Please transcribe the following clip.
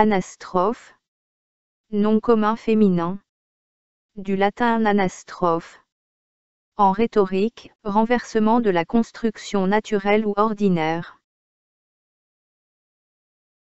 Anastrophe. Nom commun féminin. Du latin anastrophe. En rhétorique, renversement de la construction naturelle ou ordinaire.